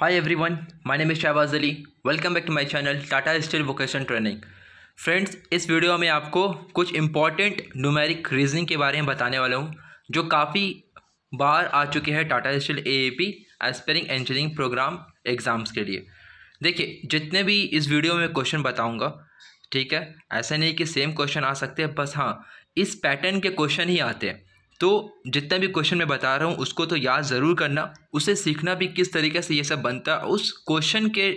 High everyone name is Shahbaz Ali welcome back to my channel Tata steel vocation training friends इस वीडियो में आपको कुछ इम्पॉर्टेंट न्यूमेरिक रीजनिंग के बारे में बताने वाला हूँ जो काफ़ी बार आ चुके हैं Tata steel A A P aspiring engineering program exams के लिए देखिए जितने भी इस वीडियो में क्वेश्चन बताऊँगा ठीक है ऐसा नहीं कि सेम क्वेश्चन आ सकते हैं बस हाँ इस पैटर्न के क्वेश्चन ही आते हैं तो जितना भी क्वेश्चन मैं बता रहा हूँ उसको तो याद ज़रूर करना उसे सीखना भी किस तरीके से ये सब बनता है उस क्वेश्चन के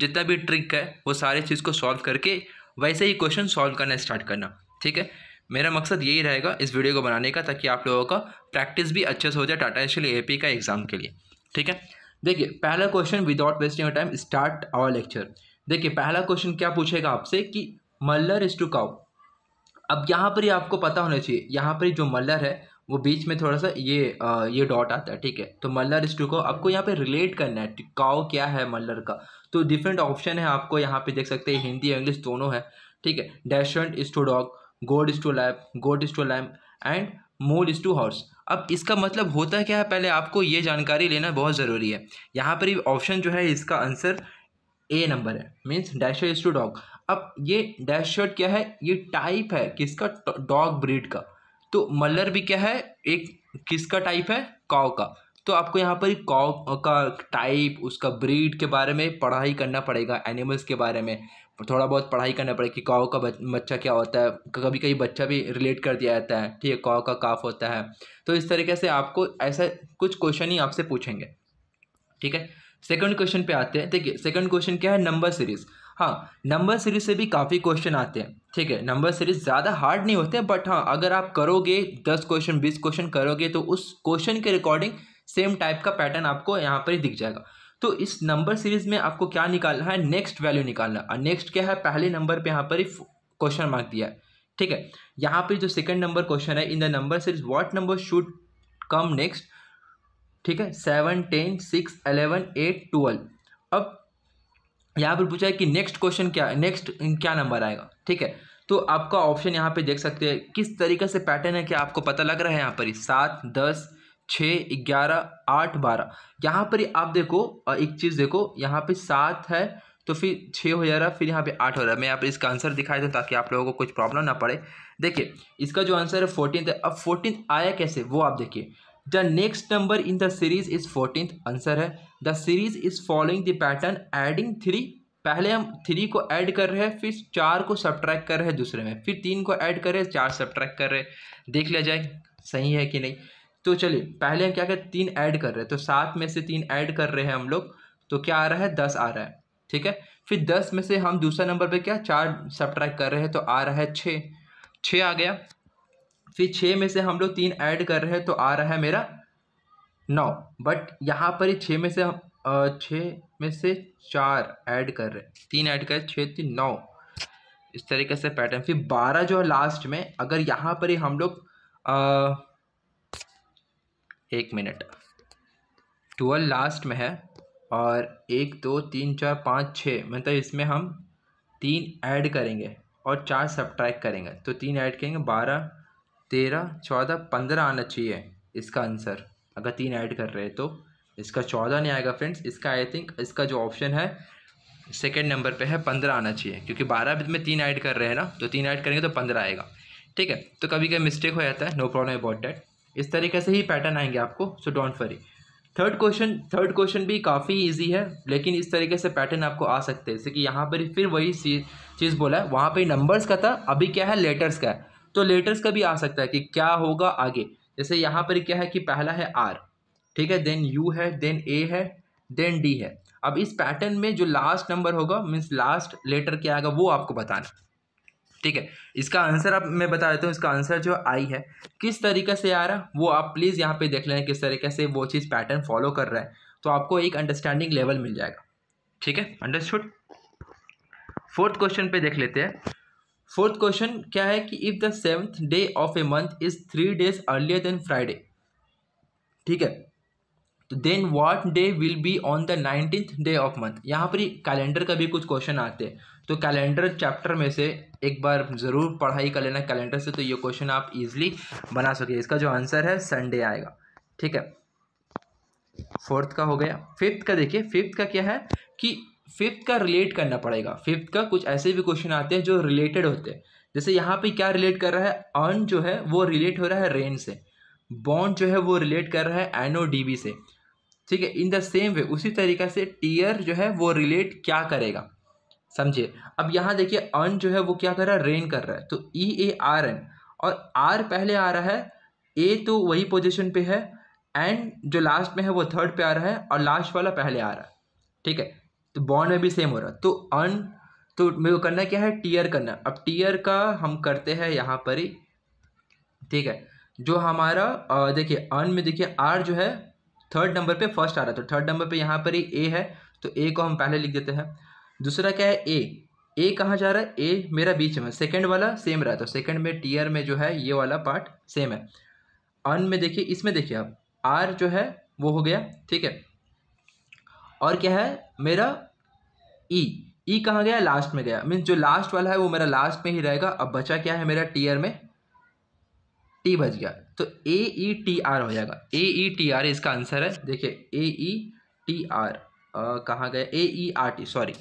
जितना भी ट्रिक है वो सारे चीज़ को सॉल्व करके वैसे ही क्वेश्चन सॉल्व करना स्टार्ट करना ठीक है मेरा मकसद यही रहेगा इस वीडियो को बनाने का ताकि आप लोगों का प्रैक्टिस भी अच्छे से हो जाए टाटा स्टील ए का एग्ज़ाम के लिए ठीक है देखिए पहला question without wasting time start our lecture देखिए पहला क्वेश्चन क्या पूछेगा आपसे कि मल्लर इज टू काउ अब यहाँ पर ही आपको पता होना चाहिए यहाँ पर जो मल्लर है वो बीच में थोड़ा सा ये आ, ये डॉट आता है ठीक है तो मल्लर टू को आपको यहाँ पे रिलेट करना है काओ क्या है मल्लर का तो डिफरेंट ऑप्शन है आपको यहाँ पे देख सकते हैं हिंदी इंग्लिश दोनों है ठीक है dachshund is to dog god is to lap god is to lamb and mule is to horse अब इसका मतलब होता है क्या है पहले आपको ये जानकारी लेना बहुत ज़रूरी है यहाँ पर ऑप्शन जो है इसका आंसर ए नंबर है means dash is to dog अब ये डैश शर्ट क्या है ये टाइप है किसका डॉग ब्रीड का तो मल्लर भी क्या है एक किसका टाइप है काव का तो आपको यहाँ पर काव का टाइप उसका ब्रीड के बारे में पढ़ाई करना पड़ेगा एनिमल्स के बारे में थोड़ा बहुत पढ़ाई करना पड़ेगा कि काव का बच्चा क्या होता है कभी कभी बच्चा भी रिलेट कर दिया जाता है ठीक है काव का काफ होता है तो इस तरीके से आपको ऐसा कुछ क्वेश्चन ही आपसे पूछेंगे ठीक है सेकंड क्वेश्चन पे आते हैं देखिए सेकंड क्वेश्चन क्या है नंबर सीरीज़ हाँ नंबर सीरीज से भी काफ़ी क्वेश्चन आते हैं ठीक है नंबर सीरीज ज़्यादा हार्ड नहीं होते बट हाँ अगर आप करोगे दस क्वेश्चन बीस क्वेश्चन करोगे तो उस क्वेश्चन के रिकॉर्डिंग सेम टाइप का पैटर्न आपको यहाँ पर ही दिख जाएगा तो इस नंबर सीरीज में आपको क्या निकालना है नेक्स्ट वैल्यू निकालना और नेक्स्ट क्या है पहले नंबर पर यहाँ पर ही क्वेश्चन मार्क दिया है ठीक है यहाँ पर जो सेकेंड नंबर क्वेश्चन है in the number series what number should come next ठीक है seven ten six eleven eight twelve अब यहाँ पर पूछा है कि नेक्स्ट क्वेश्चन क्या है नेक्स्ट क्या नंबर आएगा ठीक है तो आपका ऑप्शन यहाँ पे देख सकते हैं किस तरीके से पैटर्न है क्या आपको पता लग रहा है यहाँ पर ही सात दस छः ग्यारह आठ बारह यहाँ पर ही आप देखो एक चीज़ देखो यहाँ पे सात है तो फिर छः हो जा रहा फिर यहाँ पे आठ हो रहा है मैं यहाँ पर इसका आंसर दिखा देता ताकि आप लोगों को कुछ प्रॉब्लम ना पड़े देखिए इसका जो आंसर है फोर्टीन है अब फोर्टीन आया कैसे वो आप देखिए the next number in the series is fourteen answer है the series is following the pattern adding three पहले हम थ्री को ऐड कर रहे हैं फिर चार को सब्ट्रैक्ट कर रहे हैं दूसरे में फिर तीन को ऐड कर रहे हैं चार सब्ट्रैक्ट कर रहे हैं देख लिया जाए सही है कि नहीं तो चलिए पहले हम क्या करें तीन ऐड कर रहे हैं तो सात में से तीन ऐड कर रहे हैं हम लोग तो क्या आ रहा है दस आ रहा है ठीक है फिर दस में से हम दूसरा नंबर पे क्या चार सब्ट्रैक्ट कर रहे हैं तो आ रहा है छः छः आ गया फिर छः में से हम लोग तीन ऐड कर रहे हैं तो आ रहा है मेरा नौ बट यहाँ पर ही छः में से हम छः में से चार ऐड कर रहे हैं तीन ऐड कर छः तीन नौ इस तरीके से पैटर्न फिर बारह जो है लास्ट में अगर यहाँ पर ही हम लोग एक मिनट ट्वेल्व लास्ट में है और एक दो तीन चार पाँच छः मतलब इसमें हम तीन ऐड करेंगे और चार सब करेंगे तो तीन ऐड करेंगे बारह तेरह चौदह पंद्रह आना चाहिए इसका आंसर अगर तीन ऐड कर रहे हैं तो इसका चौदह नहीं आएगा फ्रेंड्स इसका आई थिंक इसका जो ऑप्शन है सेकेंड नंबर पे है पंद्रह आना चाहिए क्योंकि बारह में तीन ऐड कर रहे हैं ना तो तीन ऐड करेंगे तो पंद्रह आएगा ठीक है तो कभी कभी मिस्टेक हो जाता है नो प्रॉब्लम अबाउट डैट इस तरीके से ही पैटर्न आएंगे आपको so don't worry third question third question भी काफ़ी इजी है लेकिन इस तरीके से पैटर्न आपको आ सकते हैं जैसे कि यहाँ पर फिर वही चीज़ बोला है वहाँ पर नंबर्स का था अभी क्या है लेटर्स का है तो लेटर्स का भी आ सकता है कि क्या होगा आगे जैसे यहाँ पर क्या है कि पहला है आर ठीक है देन यू है देन ए है देन डी है अब इस पैटर्न में जो लास्ट नंबर होगा मीन्स लास्ट लेटर क्या आएगा वो आपको बताना ठीक है इसका आंसर आप मैं बता देता हूँ इसका आंसर जो आई है किस तरीके से आ रहा वो आप प्लीज़ यहाँ पे देख लेना किस तरीके से वो चीज़ पैटर्न फॉलो कर रहा है तो आपको एक अंडरस्टैंडिंग लेवल मिल जाएगा ठीक है अंडरस्टूड फोर्थ क्वेश्चन पे देख लेते हैं फोर्थ क्वेश्चन क्या है कि if the seventh day of a month is three days earlier than Friday ठीक है तो then what day will be on the nineteen day of month यहाँ पर कैलेंडर का भी कुछ क्वेश्चन आते हैं तो कैलेंडर चैप्टर में से एक बार ज़रूर पढ़ाई कर लेना कैलेंडर से तो ये क्वेश्चन आप इजिली बना सके इसका जो आंसर है संडे आएगा ठीक है फोर्थ का हो गया फिफ्थ का देखिए फिफ्थ का क्या है कि फिफ्थ का रिलेट करना पड़ेगा फिफ्थ का कुछ ऐसे भी क्वेश्चन आते हैं जो रिलेटेड होते हैं जैसे यहाँ पे क्या रिलेट कर रहा है अर्न जो है वो रिलेट हो रहा है रेन से बॉन्ड जो है वो रिलेट कर रहा है एनओ डी से ठीक है इन द सेम वे उसी तरीका से टीयर जो है वो रिलेट क्या करेगा समझिए अब यहाँ देखिए अर्न जो है वो क्या कर रहा है रेन कर रहा है तो ई ए आर एन और आर पहले आ रहा है ए तो वही पोजिशन पे है एन जो लास्ट में है वो थर्ड पे आ रहा है और लास्ट वाला पहले आ रहा है ठीक है तो बॉन्ड में भी सेम हो रहा तो अन तो मेरे को करना क्या है टीयर करना अब टीयर का हम करते हैं यहाँ पर ही ठीक है जो हमारा देखिए अन में देखिए आर जो है थर्ड नंबर पे फर्स्ट आ रहा है तो थर्ड नंबर पे यहाँ पर ही ए है तो ए को हम पहले लिख देते हैं दूसरा क्या है ए ए कहाँ जा रहा है ए मेरा बीच में सेकंड वाला सेम रहा तो सेकंड में टीयर में जो है ये वाला पार्ट सेम है अन में देखिए इसमें देखिए आप आर जो है वो हो गया ठीक है और क्या है मेरा ई e. ई e कहाँ गया लास्ट में गया मीन्स जो लास्ट वाला है वो मेरा लास्ट में ही रहेगा अब बचा क्या है मेरा टीयर में टी बच गया तो ए ई टी आर हो जाएगा ए ई टी आर इसका आंसर है देखिए ए ई टी आर कहाँ गया A E R T sorry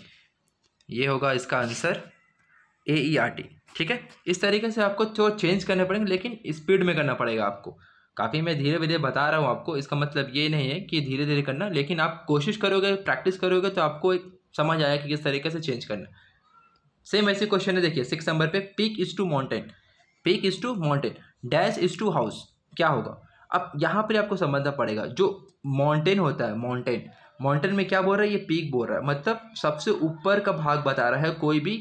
ये होगा इसका answer A E R T ठीक है इस तरीके से आपको चेंज तो करने पड़ेंगे लेकिन स्पीड में करना पड़ेगा आपको काफ़ी मैं धीरे धीरे बता रहा हूँ आपको इसका मतलब ये नहीं है कि धीरे धीरे करना लेकिन आप कोशिश करोगे प्रैक्टिस करोगे तो आपको एक समझ आया कि किस तरीके से चेंज करना सेम ऐसे क्वेश्चन है देखिए सिक्स नंबर पे peak is to mountain peak is to mountain dash is to house क्या होगा अब यहाँ पर आपको समझना पड़ेगा जो माउंटेन होता है माउंटेन माउंटेन में क्या बोल रहा है ये पीक बोल रहा है मतलब सबसे ऊपर का भाग बता रहा है कोई भी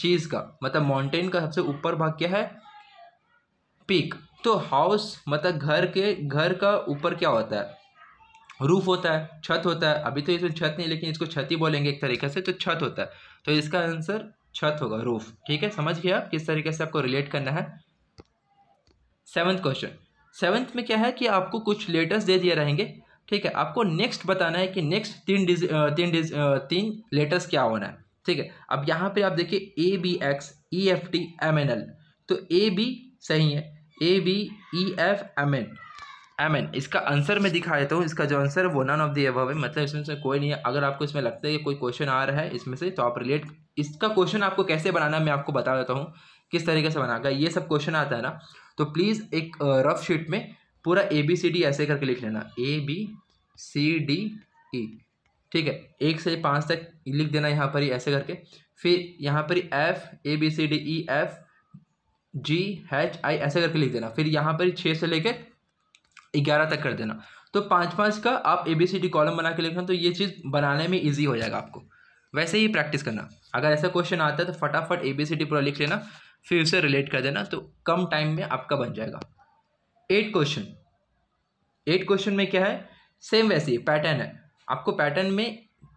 चीज़ का मतलब माउंटेन का सबसे ऊपर भाग क्या है पीक तो हाउस मतलब घर के घर का ऊपर क्या होता है रूफ होता है छत होता है अभी तो इसमें छत नहीं लेकिन इसको छत ही बोलेंगे एक तरीके से तो छत होता है तो इसका आंसर छत होगा रूफ ठीक है समझ गया आप किस तरीके से आपको रिलेट करना है सेवन्थ क्वेश्चन सेवन्थ में क्या है कि आपको कुछ लेटर्स दे दिए रहेंगे ठीक है आपको नेक्स्ट बताना है कि नेक्स्ट तीन डिज तीन डिज तीन लेटर्स क्या होना है ठीक है अब यहाँ पे आप देखिए A B X E F T M N L तो ए बी सही है A B E F M N M N इसका आंसर मैं दिखा देता हूँ इसका जो आंसर है वो नन ऑफ दी अबव है मतलब इसमें कोई नहीं है अगर आपको इसमें लगता है कि कोई क्वेश्चन आ रहा है इसमें से तो आप रिलेट इसका क्वेश्चन आपको कैसे बनाना मैं आपको बता देता हूँ किस तरीके से बनाकर ये सब क्वेश्चन आता है ना तो प्लीज़ एक रफ शीट में पूरा ए बी सी डी ऐसे करके लिख लेना ए बी सी डी ई ठीक है एक से पाँच तक लिख देना यहाँ पर ही ऐसे करके फिर यहाँ पर F A B C D E F G H I ऐसे करके लिख देना फिर यहाँ पर छः से लेकर ग्यारह तक कर देना तो पाँच पाँच का आप A B C D column बना के लिखना तो ये चीज़ बनाने में ईजी हो जाएगा आपको वैसे ही प्रैक्टिस करना अगर ऐसा क्वेश्चन आता है तो फटाफट ए बी सी डी पूरा लिख लेना फिर उसे रिलेट कर देना तो कम टाइम में आपका बन जाएगा एट क्वेश्चन एट क्वेश्चन में क्या है सेम वैसे ही पैटर्न है आपको पैटर्न में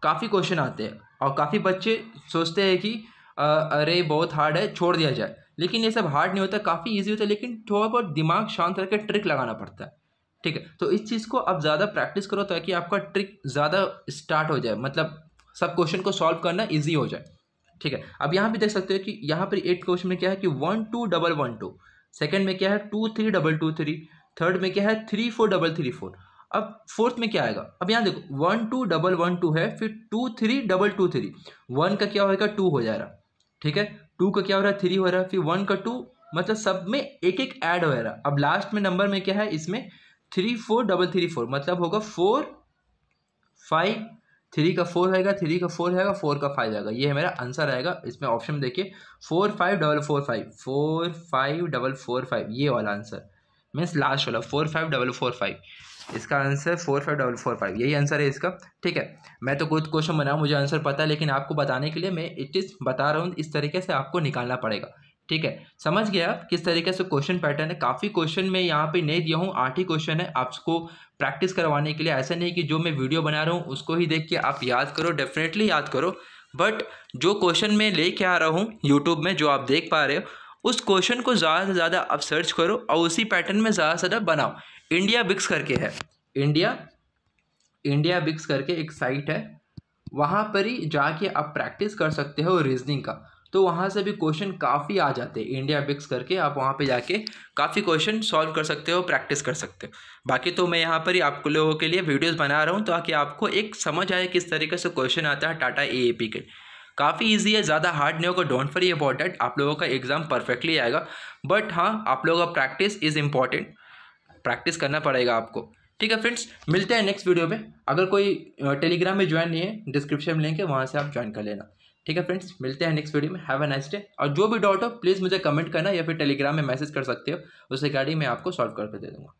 काफ़ी क्वेश्चन आते हैं और काफ़ी बच्चे सोचते हैं कि अरे बहुत हार्ड है छोड़ दिया जाए लेकिन ये सब हार्ड नहीं होता काफ़ी ईजी होता है लेकिन थोड़ा बहुत दिमाग शांत रख के ट्रिक लगाना पड़ता है ठीक है तो इस चीज़ को आप ज़्यादा प्रैक्टिस करो ताकि आपका ट्रिक ज़्यादा स्टार्ट हो जाए मतलब सब क्वेश्चन को सॉल्व करना ईजी हो जाए ठीक है अब यहाँ भी देख सकते हो कि यहाँ पर एट क्वेश्चन में क्या है कि one two double one two second में क्या है two three double two three third में क्या है three four double three four अब फोर्थ में क्या आएगा अब यहाँ देखो one two double one two है फिर two three double two three one का क्या होगा टू हो जाएगा ठीक है टू का क्या हो रहा है थ्री हो रहा है फिर वन का टू मतलब सब में एक एक ऐड हो रहा अब लास्ट में नंबर में क्या है इसमें three four double three four मतलब होगा फोर फाइव थ्री का फोर रहेगा थ्री का फोर रहेगा फोर का फाइव आएगा ये मेरा आंसर आएगा इसमें ऑप्शन देखिए four five double four five four five double four five ये वाला आंसर मीन्स लास्ट वाला four five double four five इसका answer four five double four five यही आंसर है इसका ठीक है मैं तो कोई क्वेश्चन बनाऊँ मुझे आंसर पता है लेकिन आपको बताने के लिए मैं इट इज़ बता रहा हूँ इस तरीके से आपको निकालना पड़ेगा ठीक है समझ गया आप किस तरीके से क्वेश्चन पैटर्न है काफ़ी क्वेश्चन मैं यहाँ पे नहीं दिया हूँ आठ ही क्वेश्चन है आपको प्रैक्टिस करवाने के लिए ऐसा नहीं कि जो मैं वीडियो बना रहा हूँ उसको ही देख के आप याद करो डेफिनेटली याद करो बट जो क्वेश्चन मैं लेके आ रहा हूँ यूट्यूब में जो आप देख पा रहे हो उस क्वेश्चन को ज़्यादा से ज़्यादा आप सर्च करो और उसी पैटर्न में ज़्यादा से ज़्यादा बनाओ इंडिया बिक्स करके है इंडिया इंडिया बिक्स करके एक साइट है वहाँ पर ही जाके आप प्रैक्टिस कर सकते हो रीजनिंग का तो वहाँ से भी क्वेश्चन काफ़ी आ जाते हैं इंडिया बिक्स करके आप वहाँ पे जाके काफ़ी क्वेश्चन सॉल्व कर सकते हो प्रैक्टिस कर सकते हो बाकी तो मैं यहाँ पर ही आप लोगों के लिए वीडियोस बना रहा हूँ ताकि आपको एक समझ आए किस तरीके से क्वेश्चन आता है टाटा ए ए पी के काफ़ी ईजी है ज़्यादा हार्ड नहीं होगा डोंट फॉर डेट आप लोगों का एग्ज़ाम परफेक्टली आएगा बट हाँ आप लोगों का प्रैक्टिस इज़ इम्पॉर्टेंट प्रैक्टिस करना पड़ेगा आपको ठीक है फ्रेंड्स मिलते हैं नेक्स्ट वीडियो में अगर कोई टेलीग्राम में ज्वाइन नहीं है डिस्क्रिप्शन में लिंक है वहाँ से आप ज्वाइन कर लेना ठीक है फ्रेंड्स मिलते हैं नेक्स्ट वीडियो में हैव अ नाइस डे और जो भी डाउट हो प्लीज़ मुझे कमेंट करना या फिर टेलीग्राम में मैसेज कर सकते हो उस रिगार्डिंग मैं आपको सॉल्व करके दे दूँगा